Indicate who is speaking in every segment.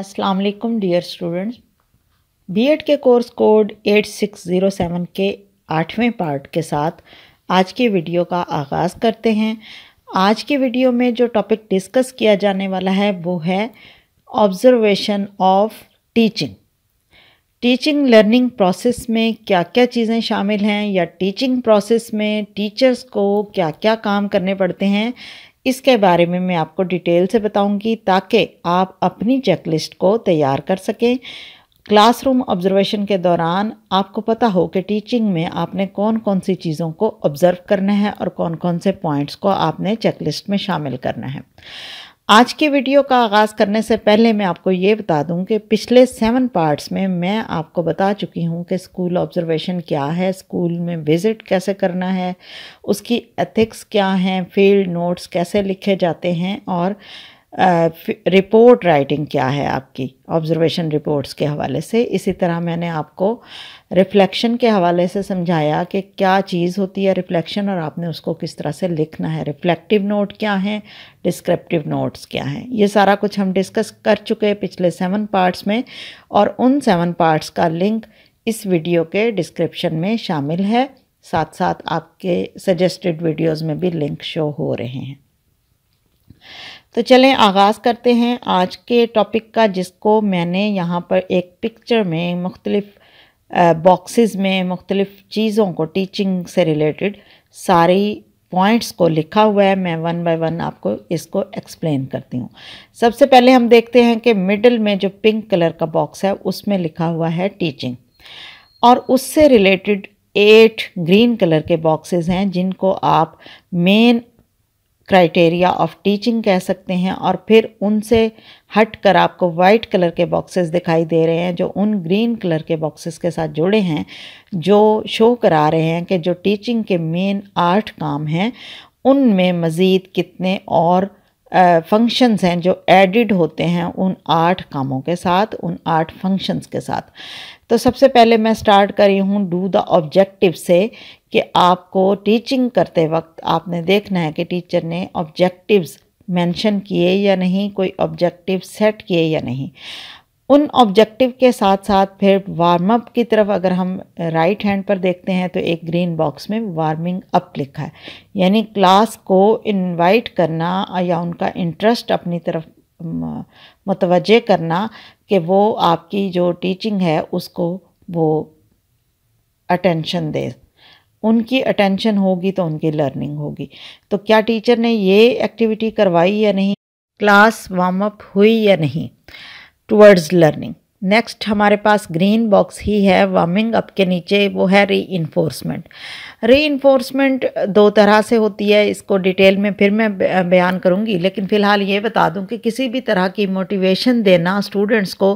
Speaker 1: अस्सलाम वालेकुम dear students BEd के कोर्स कोड 8607 के आठवें पार्ट के साथ आज के वीडियो का आगाज़ करते हैं आज के वीडियो में जो टॉपिक डिस्कस किया जाने वाला है वो है observation of teaching teaching learning process में क्या क्या चीज़ें शामिल हैं या टीचिंग प्रोसेस में टीचर्स को क्या क्या काम करने पड़ते हैं इसके बारे में मैं आपको डिटेल से बताऊंगी ताकि आप अपनी चेकलिस्ट को तैयार कर सकें क्लासरूम ऑब्जर्वेशन के दौरान आपको पता हो कि टीचिंग में आपने कौन कौन सी चीज़ों को ऑब्ज़र्व करना है और कौन कौन से पॉइंट्स को आपने चेकलिस्ट में शामिल करना है आज के वीडियो का आगाज़ करने से पहले मैं आपको ये बता दूं कि पिछले सेवन पार्ट्स में मैं आपको बता चुकी हूं कि स्कूल ऑब्जर्वेशन क्या है स्कूल में विज़िट कैसे करना है उसकी एथिक्स क्या हैं फील्ड नोट्स कैसे लिखे जाते हैं और रिपोर्ट राइटिंग क्या है आपकी ऑब्जर्वेशन रिपोर्ट्स के हवाले से इसी तरह मैंने आपको रिफ्लेक्शन के हवाले से समझाया कि क्या चीज़ होती है रिफ्लेक्शन और आपने उसको किस तरह से लिखना है रिफ्लेक्टिव नोट क्या हैं डिस्क्रिप्टिव नोट्स क्या हैं ये सारा कुछ हम डिस्कस कर चुके हैं पिछले सेवन पार्ट्स में और उन सेवन पार्ट्स का लिंक इस वीडियो के डिस्क्रिप्शन में शामिल है साथ साथ आपके सजेस्टेड वीडियोज़ में भी लिंक शो हो रहे हैं तो चलें आगाज़ करते हैं आज के टॉपिक का जिसको मैंने यहाँ पर एक पिक्चर में मुख्तलिफ़ बॉक्सेस में मुख्तलिफ़ चीज़ों को टीचिंग से रिलेटेड सारी पॉइंट्स को लिखा हुआ है मैं वन बाय वन आपको इसको एक्सप्लेन करती हूँ सबसे पहले हम देखते हैं कि मिडल में जो पिंक कलर का बॉक्स है उसमें लिखा हुआ है टीचिंग और उससे रिलेटेड एट ग्रीन कलर के बॉक्सेस हैं जिनको आप मेन क्राइटेरिया ऑफ टीचिंग कह सकते हैं और फिर उनसे हट कर आपको वाइट कलर के बॉक्सेस दिखाई दे रहे हैं जो उन ग्रीन कलर के बॉक्सेस के साथ जुड़े हैं जो शो करा रहे हैं कि जो टीचिंग के मेन आठ काम हैं उनमें मज़ीद कितने और फंक्शंस हैं जो एडिड होते हैं उन आठ कामों के साथ उन आठ फंक्शंस के साथ तो सबसे पहले मैं स्टार्ट करी हूँ डू द ऑब्जेक्टिव से कि आपको टीचिंग करते वक्त आपने देखना है कि टीचर ने ऑब्जेक्टिव्स मेंशन किए या नहीं कोई ऑब्जेक्टिव सेट किए या नहीं उन ऑब्जेक्टिव के साथ साथ फिर वार्म अप की तरफ अगर हम राइट हैंड पर देखते हैं तो एक ग्रीन बॉक्स में वार्मिंग अप लिखा है यानी क्लास को इनवाइट करना या उनका इंटरेस्ट अपनी तरफ मुतवजह करना कि वो आपकी जो टीचिंग है उसको वो अटेंशन दे उनकी अटेंशन होगी तो उनकी लर्निंग होगी तो क्या टीचर ने ये एक्टिविटी करवाई या नहीं क्लास वार्म अप हुई या नहीं टुवर्ड्स लर्निंग नेक्स्ट हमारे पास ग्रीन बॉक्स ही है वार्मिंग अप के नीचे वो है री इन्फोर्समेंट री इन्फोर्समेंट दो तरह से होती है इसको डिटेल में फिर मैं बयान करूँगी लेकिन फ़िलहाल ये बता दूँ कि किसी भी तरह की मोटिवेशन देना स्टूडेंट्स को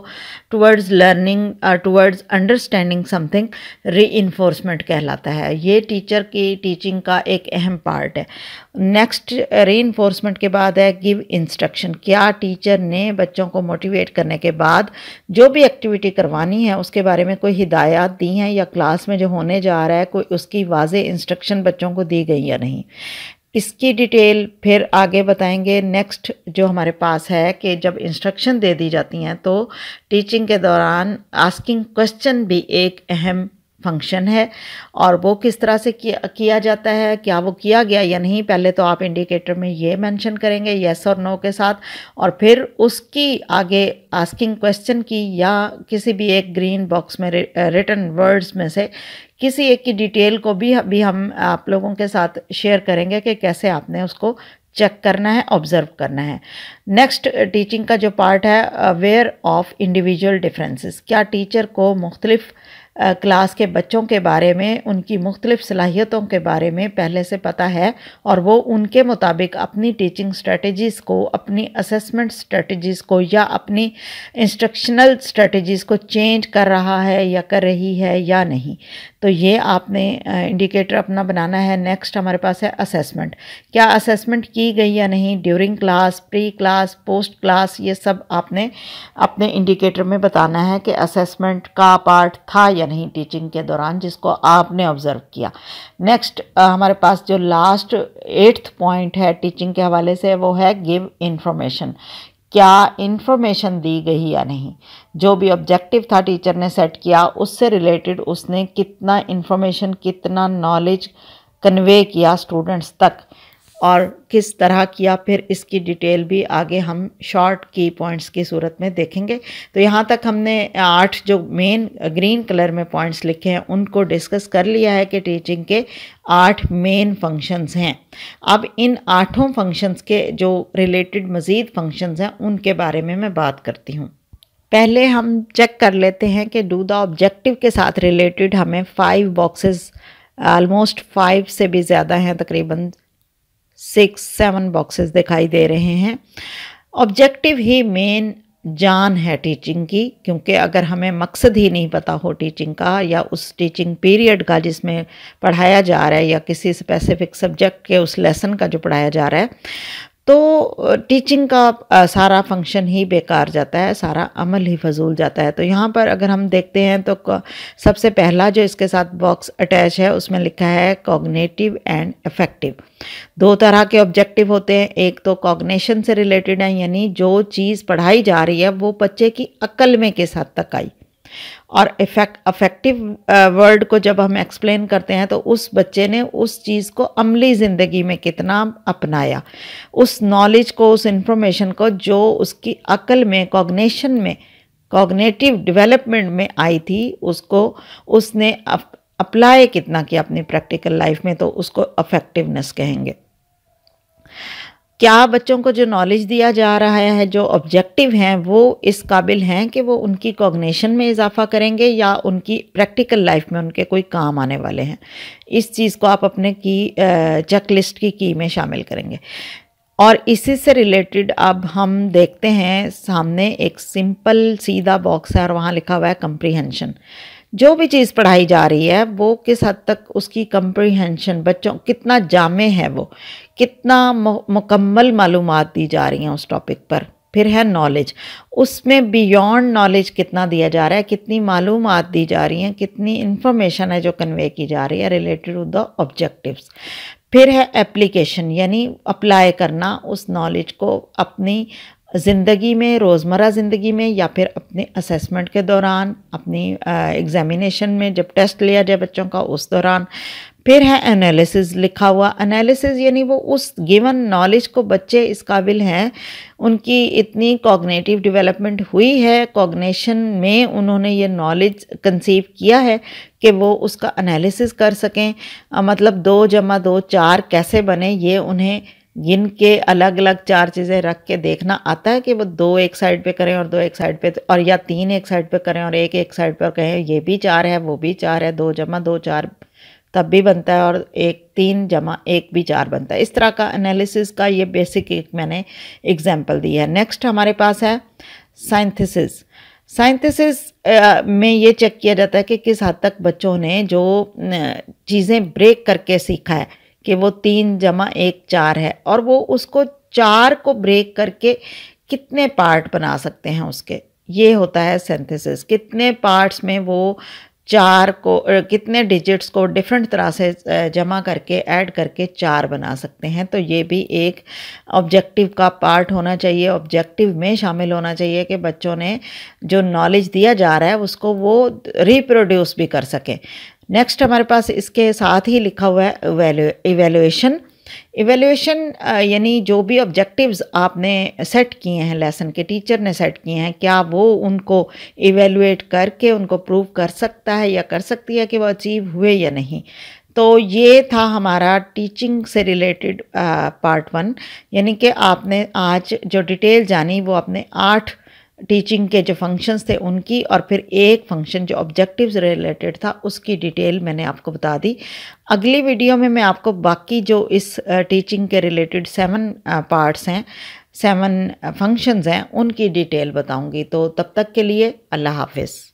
Speaker 1: towards learning towards understanding something reinforcement कहलाता है ये टीचर की टीचिंग का एक अहम पार्ट है नेक्स्ट री के बाद है गिव इंस्ट्रक्शन क्या टीचर ने बच्चों को मोटिवेट करने के बाद जो भी एक्टिविटी करवानी है उसके बारे में कोई हिदायत दी हैं या क्लास में जो होने जा रहा है कोई उसकी वाज इंस्ट्रक्शन बच्चों को दी गई या नहीं इसकी डिटेल फिर आगे बताएंगे नेक्स्ट जो हमारे पास है कि जब इंस्ट्रक्शन दे दी जाती हैं तो टीचिंग के दौरान आस्किंग क्वेश्चन भी एक अहम फंक्शन है और वो किस तरह से किया, जाता है क्या वो किया गया या नहीं पहले तो आप इंडिकेटर में ये मेंशन करेंगे येस और नो के साथ और फिर उसकी आगे आस्किंग क्वेश्चन की या किसी भी एक ग्रीन बॉक्स में रिटर्न वर्ड्स में से किसी एक की डिटेल को भी अभी हम आप लोगों के साथ शेयर करेंगे कि कैसे आपने उसको चेक करना है ऑब्जर्व करना है नेक्स्ट टीचिंग का जो पार्ट है अवेयर ऑफ इंडिविजुअल डिफरेंसेस क्या टीचर को मुख्तलिफ़ क्लास के बच्चों के बारे में उनकी मुख्तलिफ़ सलाहियतों के बारे में पहले से पता है और वो उनके मुताबिक अपनी टीचिंग स्ट्रेटजीज़ को अपनी असेसमेंट स्ट्रेटजीज़ को या अपनी इंस्ट्रक्शनल स्ट्रेटजीज़ को चेंज कर रहा है या कर रही है या नहीं तो ये आपने इंडिकेटर अपना बनाना है नेक्स्ट हमारे पास है असेसमेंट क्या असेसमेंट की गई या नहीं during class pre class post class ये सब आपने अपने इंडिकेटर में बताना है कि असेसमेंट का पार्ट था या नहीं टीचिंग के दौरान जिसको आपने ऑब्ज़र्व किया नेक्स्ट हमारे पास जो लास्ट एट्थ पॉइंट है टीचिंग के हवाले से वो है गिव इन्फॉर्मेशन क्या इन्फॉर्मेशन दी गई या नहीं जो भी ऑब्जेक्टिव था टीचर ने सेट किया उससे रिलेटेड उसने कितना इन्फॉर्मेशन कितना नॉलेज कन्वे किया स्टूडेंट्स तक और किस तरह किया फिर इसकी डिटेल भी आगे हम शॉर्ट की पॉइंट्स की सूरत में देखेंगे तो यहाँ तक हमने आठ जो मेन ग्रीन कलर में पॉइंट्स लिखे हैं उनको डिस्कस कर लिया है कि टीचिंग के आठ मेन फंक्शंस हैं अब इन आठों फंक्शंस के जो रिलेटेड मज़ीद फंक्शंस हैं उनके बारे में मैं बात करती हूँ पहले हम चेक कर लेते हैं कि डू द ऑब्जेक्टिव के साथ रिलेटेड हमें फाइव बॉक्सेस ऑलमोस्ट फाइव से भी ज़्यादा हैं तकरीबन सिक्स सेवन बॉक्सेस दिखाई दे रहे हैं ऑब्जेक्टिव ही मेन जान है टीचिंग की क्योंकि अगर हमें मकसद ही नहीं पता हो टीचिंग का या उस टीचिंग पीरियड का जिसमें पढ़ाया जा रहा है या किसी स्पेसिफिक सब्जेक्ट के उस लेसन का जो पढ़ाया जा रहा है तो टीचिंग का सारा फंक्शन ही बेकार जाता है सारा अमल ही फजूल जाता है तो यहाँ पर अगर हम देखते हैं तो सबसे पहला जो इसके साथ बॉक्स अटैच है उसमें लिखा है कॉग्नेटिव एंड इफेक्टिव दो तरह के ऑब्जेक्टिव होते हैं एक तो कॉग्नेशन से रिलेटेड है यानी जो चीज़ पढ़ाई जा रही है वो बच्चे की अक्ल में किस हद तक आई और इफेक्ट अफेक्टिव वर्ड को जब हम एक्सप्लेन करते हैं तो उस बच्चे ने उस चीज़ को अमली ज़िंदगी में कितना अपनाया उस नॉलेज को उस इंफॉर्मेशन को जो उसकी अकल में कॉग्नेशन में कॉग्नेटिव डेवलपमेंट में आई थी उसको उसने अप्लाई कितना किया अपनी प्रैक्टिकल लाइफ में तो उसको अफेक्टिवनेस कहेंगे क्या बच्चों को जो नॉलेज दिया जा रहा है जो ऑब्जेक्टिव हैं वो इस काबिल हैं कि वो उनकी कॉग्निशन में इजाफा करेंगे या उनकी प्रैक्टिकल लाइफ में उनके कोई काम आने वाले हैं इस चीज़ को आप अपने की चेक लिस्ट की की में शामिल करेंगे और इसी से रिलेटेड अब हम देखते हैं सामने एक सिंपल सीधा बॉक्स है और वहाँ लिखा हुआ है कंप्रीहेंशन जो भी चीज़ पढ़ाई जा रही है वो किस हद तक उसकी कंप्रीहेंशन बच्चों कितना जामे है वो कितना मुकम्मल मालूम दी जा रही हैं उस टॉपिक पर फिर है नॉलेज उसमें बियॉन्ड नॉलेज कितना दिया जा रहा है कितनी मालूम दी जा रही हैं कितनी इन्फॉर्मेशन है जो कन्वे की जा रही है रिलेटेड टू द ऑब्जेक्टिव्स फिर है एप्लीकेशन यानी अप्लाई करना उस नॉलेज को अपनी ज़िंदगी में रोज़मर्रा ज़िंदगी में या फिर अपने असेसमेंट के दौरान अपनी एग्ज़ामिनेशन में जब टेस्ट लिया जाए बच्चों का उस दौरान फिर है एनालिसिस लिखा हुआ एनालिसिस यानी वो उस गिवन नॉलेज को बच्चे इस काबिल हैं उनकी इतनी कॉग्नेटिव डेवलपमेंट हुई है कॉग्नेशन में उन्होंने ये नॉलेज कंसीव किया है कि वो उसका एनालिसिस कर सकें मतलब दो जमा दो चार कैसे बने ये उन्हें गिन के अलग अलग चार चीज़ें रख के देखना आता है कि वो दो एक साइड पे करें और दो एक साइड पे और या तीन एक साइड पे करें और एक एक साइड पर कहें ये भी चार है वो भी चार है दो जमा दो चार तब भी बनता है और एक तीन जमा एक भी चार बनता है इस तरह का एनालिसिस का ये बेसिक एक मैंने एग्जाम्पल दी है नेक्स्ट हमारे पास है साइंथिसिस साइंथिसिस में ये चेक किया जाता है कि किस हद तक बच्चों ने जो चीज़ें ब्रेक करके सीखा है कि वो तीन जमा एक चार है और वो उसको चार को ब्रेक करके कितने पार्ट बना सकते हैं उसके ये होता है सेंथिसिस कितने पार्ट्स में वो चार को कितने डिजिट्स को डिफरेंट तरह से जमा करके ऐड करके चार बना सकते हैं तो ये भी एक ऑब्जेक्टिव का पार्ट होना चाहिए ऑब्जेक्टिव में शामिल होना चाहिए कि बच्चों ने जो नॉलेज दिया जा रहा है उसको वो रिप्रोड्यूस भी कर सकें नेक्स्ट हमारे पास इसके साथ ही लिखा हुआ है इवेल्युएशन इवेल्युएशन यानी जो भी ऑब्जेक्टिव्स आपने सेट किए हैं लेसन के टीचर ने सेट किए हैं क्या वो उनको इवेलुएट करके उनको प्रूव कर सकता है या कर सकती है कि वो अचीव हुए या नहीं तो ये था हमारा टीचिंग से रिलेटेड पार्ट वन यानी कि आपने आज जो डिटेल जानी वो आपने आठ टीचिंग के जो फंक्शंस थे उनकी और फिर एक फंक्शन जो ऑब्जेक्टिव्स रिलेटेड था उसकी डिटेल मैंने आपको बता दी अगली वीडियो में मैं आपको बाकी जो इस टीचिंग के रिलेटेड सेवन पार्ट्स हैं सेवन फंक्शंस हैं उनकी डिटेल बताऊंगी तो तब तक के लिए अल्लाह हाफिज़